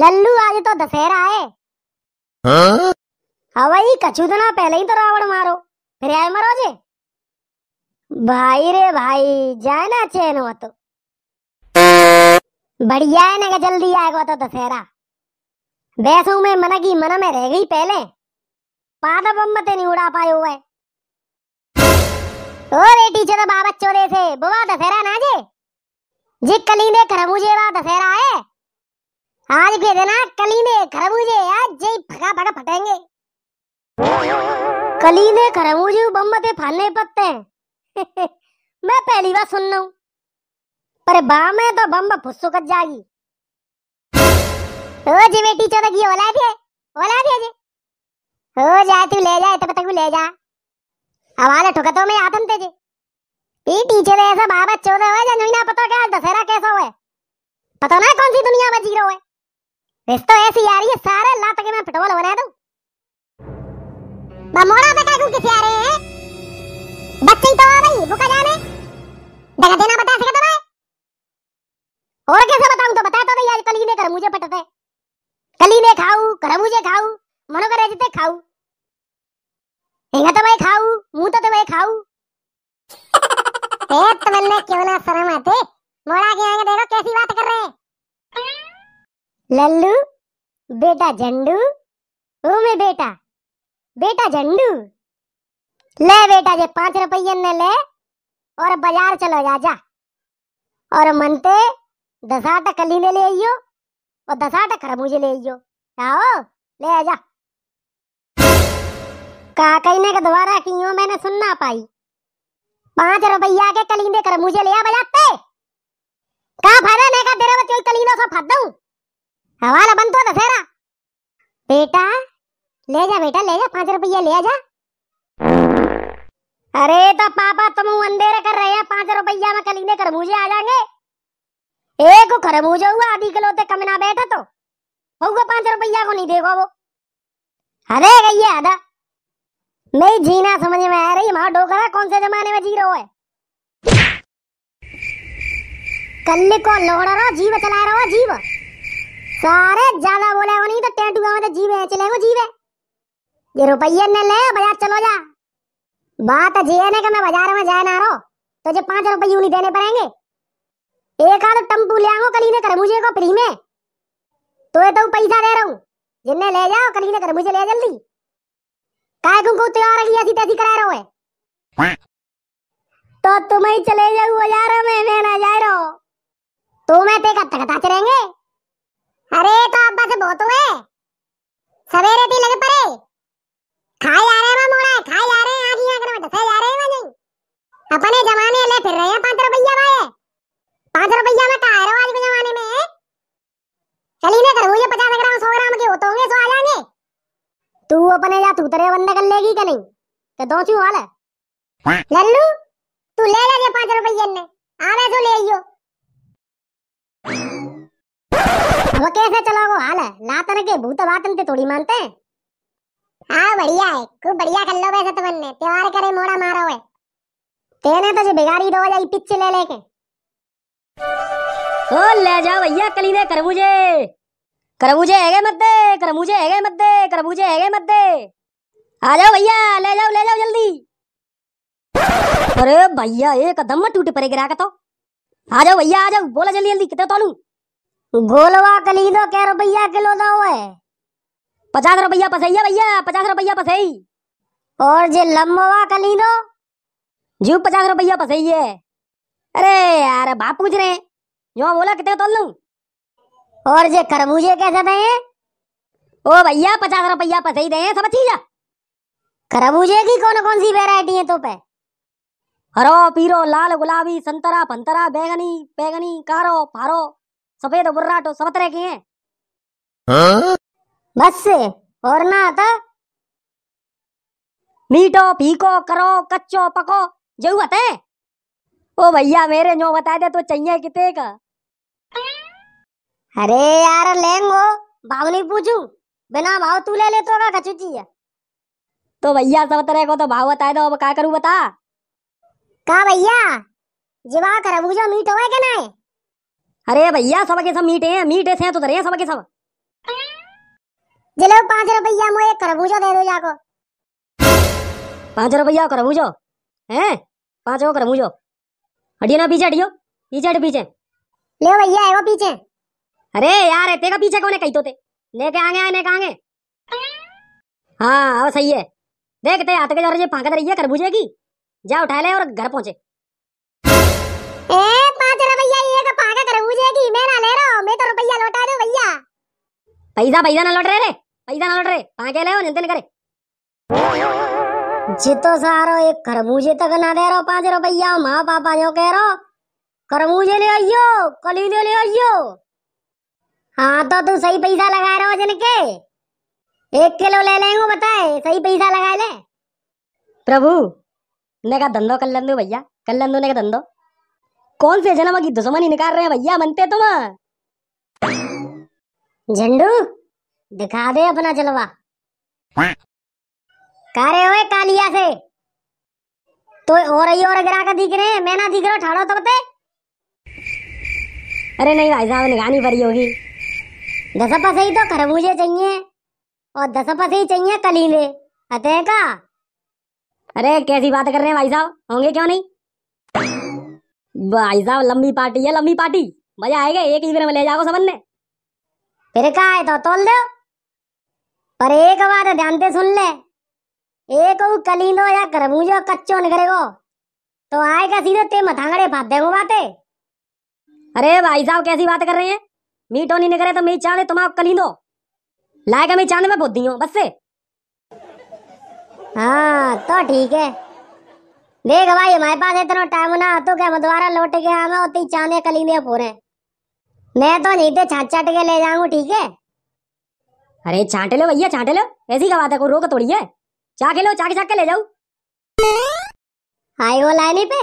लल्लू आज तो दशहरा आए हाँ? हवाई कछु तो ना पहले ही तो रावण मारो फिर आए मरो जे भाई रे भाई जाए ना चैन हो तो बढ़िया है ना जल्दी आएगा तो दशहरा वैसों में मन की मन में रह गई पहले पादा बम्बते नहीं उड़ा पाए हुए ओ रे टीचर बाबा चोरे से बुआ दशहरा ना जे जे कलींदे करमू जेवा दशहरा है आज भी देना कली में खरबूजे आज जे फका फका फटेंगे कली में खरबूजे बम्बते फाने पत्ते मैं पहली बार सुन रहा हूँ पर बा में तो बम फुसो कट जागी ओ जी बेटी चो की औलाद है औलाद है जे हो जाए तू ले जाए तब तक ले जा आवाज ठुकतो में आतम तेजे ई टीचर ऐसा बाबा चोदह हुआ नहीं ना पता क्या दशहरा कैसा हुआ है पता ना कौन सी दुनिया में जी रहा है रिश्तो ऐसी आ रही है सारे लात के मैं फुटबॉल बना दूं बमोड़ा बता तू किसे आ रहे हैं बच्चे तो आ भाई भूखा जाने दगा देना बता सके तो भाई और कैसे बताऊं तो बता तो भाई आज कली में ने कर मुझे पटते कली में खाऊ कर मुझे खाऊ मनो करे जिते खाऊ इंगा तो भाई खाऊ मुंह तो भाई खाऊ ए तुमने क्यों ना शर्म आते मोड़ा के आगे देखो कैसी बात कर रहे हैं लल्लू बेटा झंडू ओ मे बेटा बेटा झंडू ले बेटा जे पांच रुपये ने ले और बाजार चलो जा जा और मनते दस आठ कली ने ले आइयो और दस आठ खरबूजे ले आइयो आओ ले आ जा का ने का दोबारा क्यों मैंने सुन ना पाई पांच रुपया के कलींदे मुझे ले आ बजाते का फायदा नहीं का तेरे बच्चे कलीना सब फाड़ दूं हवाला बंद तो दसेरा बेटा ले जा बेटा ले जा पांच रुपया ले जा अरे तो पापा तुम अंधेरे कर रहे हैं पांच रुपया में कलीने खरबूजे आ जाएंगे एक खरबूजा हुआ आधी किलो तक कम ना बैठा तो होगा पांच रुपया को नहीं देखो वो अरे गई है आधा नहीं जीना समझ में आ रही हमारा डोकरा कौन से जमाने में जी रहो है कल को लोड़ा रहा जीव चला रहा जीव सारे ज्यादा बोले वो नहीं तो टेटुआ में तो जीवे है चलेगो जीवे ये रुपये ने ले बाजार चलो जा बात जी है ना कि मैं बाजार में जाए ना रो तुझे तो पांच रुपये नहीं देने पड़ेंगे एक आध टम्पू ले आओ कलीने मुझे को फ्री में तो ये तो पैसा दे रहा हूँ जिन्ने ले जाओ कलीने मुझे ले जल्दी काय को तुमको तैयार रखी ऐसी तैसी करा रहे हो तो तुम ही चले जाओ बाजार में मैं ना जा रहा हूँ तो मैं ते कब तक रहेंगे अरे तो अब्बा से बहुत हुए सवेरे थी लगे परे खा जा रहे हैं मोड़ा खा जा रहे हैं आज यहाँ करो दसे जा रहे हैं नहीं अपने जमाने ले फिर रहे हैं पांच रुपया भाई पांच रुपया में कहा आज के जमाने में चली ना करो ये पचास ग्राम सौ ग्राम के होते तो होंगे सो आ जाएंगे तू अपने या तू तेरे बंदा कर लेगी क्या नहीं तो दो चू हाल है लल्लू तू ले ले पांच रुपया ने कैसे चलाओगे हाल है लातन के भूत बातन ते थोड़ी मानते हैं हाँ बढ़िया है खूब बढ़िया कर लो वैसे तो बनने त्योहार करे मोड़ा मारो है तेने तो बिगाड़ी दो जाई पिच ले लेके ओ ले जाओ भैया कली दे करबूजे करबूजे हैगे मत दे करबूजे हैगे मत दे करबूजे हैगे मत दे आ जाओ भैया ले जाओ ले जाओ जल्दी अरे भैया एकदम टूट पड़े गिरा तो आ जाओ भैया आ जाओ बोला जल्दी जल्दी कितने तोलूं गोलवा कलीदो कै रुपया किलो दो है पचास रुपया पसैया भैया पचास रुपया पसई और जे लम्बवा कलीदो जी पचास रुपया पसई है अरे यार बाप पूछ रहे जो बोला कितने तोल लू और जे खरबूजे कैसे दे ओ भैया पचास रुपया पसई दे सब अच्छी जा खरबूजे की कौन कौन सी वेराइटी है तो पे हरो पीरो लाल गुलाबी संतरा पंतरा बैगनी बैगनी कारो फारो सफेद बुर्राटो सब तरह की है हाँ? बस और ना आता तो मीटो फीको करो कच्चो पको जो आता है ओ भैया मेरे जो बता दे तो चाहिए कितने का अरे यार लेंगो भाव नहीं पूछू बिना भाव तू ले लेते तो होगा कचुची है तो भैया सब तरह को तो भाव बता दो अब क्या करूं बता का भैया जीवा कर मीट है के नहीं अरे भैया सब के सब मीठे हैं मीठे से हैं तो धरे हैं सब के सब जलो पाँच रुपया मुझे एक दे दो जाको पाँच रुपया खरबूजो हैं पाँच को खरबूजो हटियो ना पीछे हटियो पीछे हट पीछे ले भैया है वो पीछे अरे यार तेरे का पीछे कौन है कही तो ते लेके आगे आने का आगे हाँ अब सही है देखते हाथ के जा रही है फांका रही है खरबूजे की जा उठा ले और घर पहुंचे पैदा पैदा ना लौट रहे रे पैदा ना लौट रहे कहाँ के लाए निंतन करे जितो सारो एक खरबूजे तक ना दे रहो पांच रुपया माँ पापा जो कह रहो खरबूजे ले आइयो कली ले आइयो हाँ तो तू सही पैसा लगा रहे हो के एक किलो ले लेंगे बताए सही पैसा लगा ले प्रभु ने कहा धंधो कर लंदू भैया कर लंदू ने का धंधो कौन से जन्म की दुश्मनी निकाल रहे हैं भैया मनते तुम तो झंडू दिखा दे अपना जलवा करे रहे हो कालिया से तो और ही और ग्राहक दिख रहे हैं मैं ना दिख रहा ठाड़ो तो बते अरे नहीं भाई साहब निगानी भरी होगी दस से ही तो खरबूजे चाहिए और दस से ही चाहिए कलीले अते का अरे कैसी बात कर रहे हैं भाई साहब होंगे क्यों नहीं भाई साहब लंबी पार्टी है लंबी पार्टी मजा आएगा एक ही दिन में ले जाओ सबन ने फिर का है तो तोल दो पर एक बात ध्यान से सुन ले एक कलिंदो या करबूजो कच्चो निकलेगो तो आएगा सीधे ते मथांगड़े फाद देगो बाते अरे भाई साहब कैसी बात कर रहे हैं मीटो नहीं निकले तो मेरी चांद तुम्हारा कलिंदो लाएगा मेरी चांद में बुद्धि हूँ बस से हाँ तो ठीक है देख भाई हमारे पास इतना टाइम ना तो क्या मैं दोबारा लौट के आना होती चांदे कलिंदे पूरे मैं तो नीचे तो छाट छाट के ले जाऊंगा ठीक है अरे छाटे लो भैया छाटे लो ऐसी का बात है कोई रोक थोड़ी है चाके लो चाके चाके ले जाऊ हाई वो पे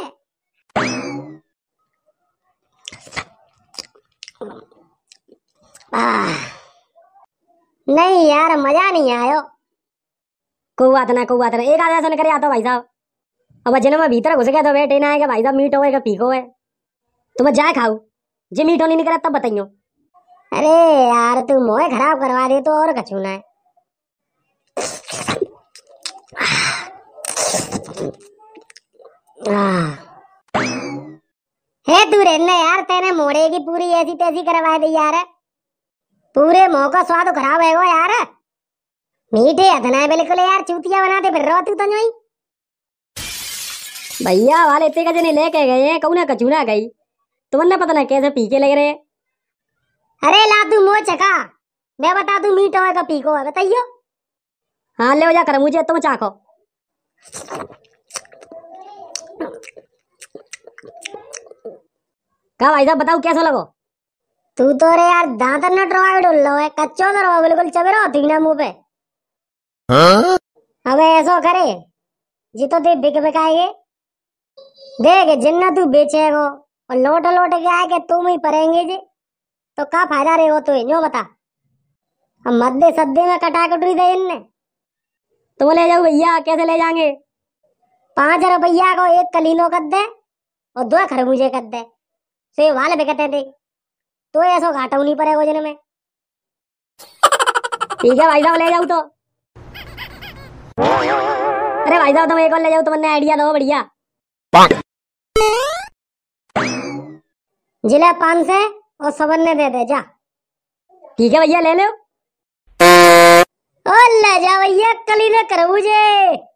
आ, नहीं यार मजा नहीं आयो कोई बात ना कोई बात ना एक आधा करे आता भाई साहब अब जिन्हें मैं भीतर घुस गया तो बैठे ना आएगा भाई साहब मीट होएगा पीको है तो मैं जाए खाऊ जे मीठो नहीं निकला तब बताइयो अरे यार तू मोह खराब करवा दे तो और कछूना है हे तू रहने यार तेरे मोड़े की पूरी ऐसी तैसी करवा दी यार पूरे मोह का स्वाद खराब है वो यार मीठे अधना बिल्कुल यार चूतिया बनाते फिर रहो तू तो नहीं भैया वाले इतने का जने लेके गए हैं कौन है कचूना गई तुम्हें तो पता ना कैसे पीके लग रहे अरे ला तू मोह चखा मैं बता दू मीट होगा का पीको है बताइयो हाँ ले जा कर मुझे तुम चाखो कहा भाई साहब बताओ कैसा लगो तू तो रे यार दांत न रहा डोल लो है कच्चो तो रहो बिल्कुल चबेरो तीना मुंह पे हाँ? अबे ऐसा करे जी तो दे बिक बिकाएगे देख जिन्ना तू बेचेगो और लौट लौट के आए के तुम ही परेंगे जी तो का फायदा रहे हो तो यो बता हम मद्दे सद्दे में कटा कटरी दे इनने तो ले जाओ भैया कैसे ले जाएंगे पांच रुपया को एक कलीनो कर दे और दो खरबूजे कर दे से तो वाले भी कहते थे तो ऐसा घाटा नहीं पड़ेगा जन में ठीक है भाई साहब ले जाऊ तो अरे भाई साहब तुम एक और ले जाओ तुमने आइडिया दो बढ़िया जिले पान से और सबन ने दे दे जा ठीक है भैया ले लो ओ ले जा भैया कली ने ना करूजे